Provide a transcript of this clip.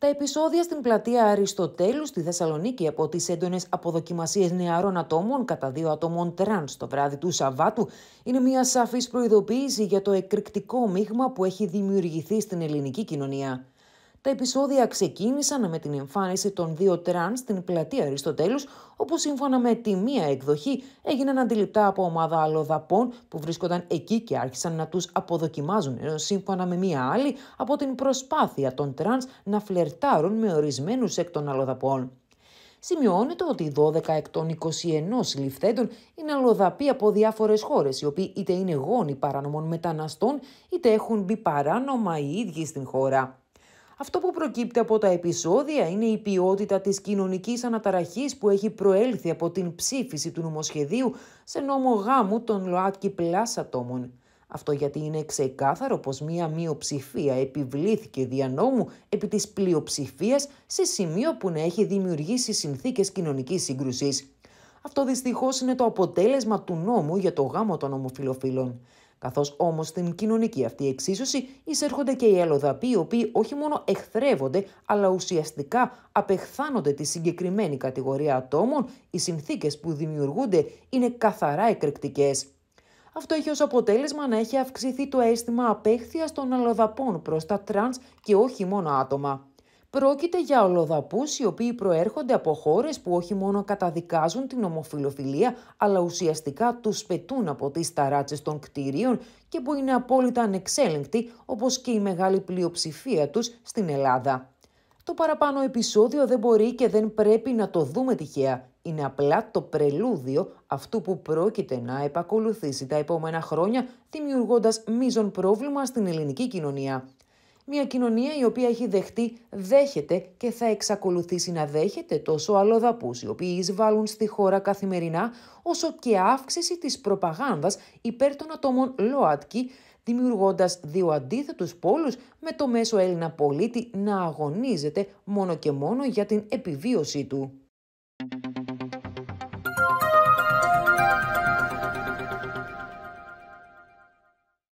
Τα επεισόδια στην πλατεία Αριστοτέλου στη Θεσσαλονίκη από τις έντονες αποδοκιμασίες νεαρών ατόμων κατά δύο ατόμων τραν το βράδυ του Σαββάτου είναι μια σαφής προειδοποίηση για το εκρηκτικό μείγμα που έχει δημιουργηθεί στην ελληνική κοινωνία. Τα επεισόδια ξεκίνησαν με την εμφάνιση των δύο τραν στην πλατεία Αριστοτέλους, όπου σύμφωνα με τη μία εκδοχή έγιναν αντιληπτά από ομάδα αλλοδαπών που βρίσκονταν εκεί και άρχισαν να τους αποδοκιμάζουν, ενώ σύμφωνα με μία άλλη από την προσπάθεια των τραν να φλερτάρουν με ορισμένους εκ των αλλοδαπών. Σημειώνεται ότι 12 εκ των 21 συλληφθέντων είναι αλλοδαποί από διάφορες χώρες, οι οποίοι είτε είναι γόνοι παράνομων μεταναστών, είτε έχουν μπει παράνομα οι ίδιοι στην χώρα. Αυτό που προκύπτει από τα επεισόδια είναι η ποιότητα της κοινωνικής αναταραχής που έχει προέλθει από την ψήφιση του νομοσχεδίου σε νόμο γάμου των ΛΟΑΤΚΙ πλάς ατόμων. Αυτό γιατί είναι ξεκάθαρο πως μία μειοψηφία επιβλήθηκε δια νόμου επί της πλειοψηφίας σε σημείο που να έχει δημιουργήσει συνθήκες κοινωνικής σύγκρουσης. Αυτό δυστυχώς είναι το αποτέλεσμα του νόμου για το γάμο των ομοφιλοφίλων. Καθώς όμως στην κοινωνική αυτή εξίσωση εισέρχονται και οι αλλοδαποί, οι οποίοι όχι μόνο εχθρεύονται, αλλά ουσιαστικά απεχθάνονται τη συγκεκριμένη κατηγορία ατόμων, οι συνθήκες που δημιουργούνται είναι καθαρά εκρηκτικές. Αυτό έχει ως αποτέλεσμα να έχει αυξηθεί το αίσθημα απέχθειας των αλλοδαπών προς τα τραν και όχι μόνο άτομα. Πρόκειται για ολοδαπούς οι οποίοι προέρχονται από χώρες που όχι μόνο καταδικάζουν την ομοφιλοφιλία, αλλά ουσιαστικά τους πετούν από τις ταράτσες των κτίριων και που είναι απόλυτα ανεξέλεγκτοι, όπως και η μεγάλη πλειοψηφία τους στην Ελλάδα. Το παραπάνω επεισόδιο δεν μπορεί και δεν πρέπει να το δούμε τυχαία. Είναι απλά το πρελούδιο αυτού που πρόκειται να επακολουθήσει τα επόμενα χρόνια, δημιουργώντας μείζον πρόβλημα στην ελληνική κοινωνία. Μια κοινωνία η οποία έχει δεχτεί, δέχεται και θα εξακολουθήσει να δέχεται τόσο αλλοδαπούς οι οποίοι εισβάλλουν στη χώρα καθημερινά, όσο και αύξηση της προπαγάνδας υπέρ των ατόμων ΛΟΑΤΚΙ, δημιουργώντας δύο αντίθετους πόλους με το μέσο Έλληνα πολίτη να αγωνίζεται μόνο και μόνο για την επιβίωσή του.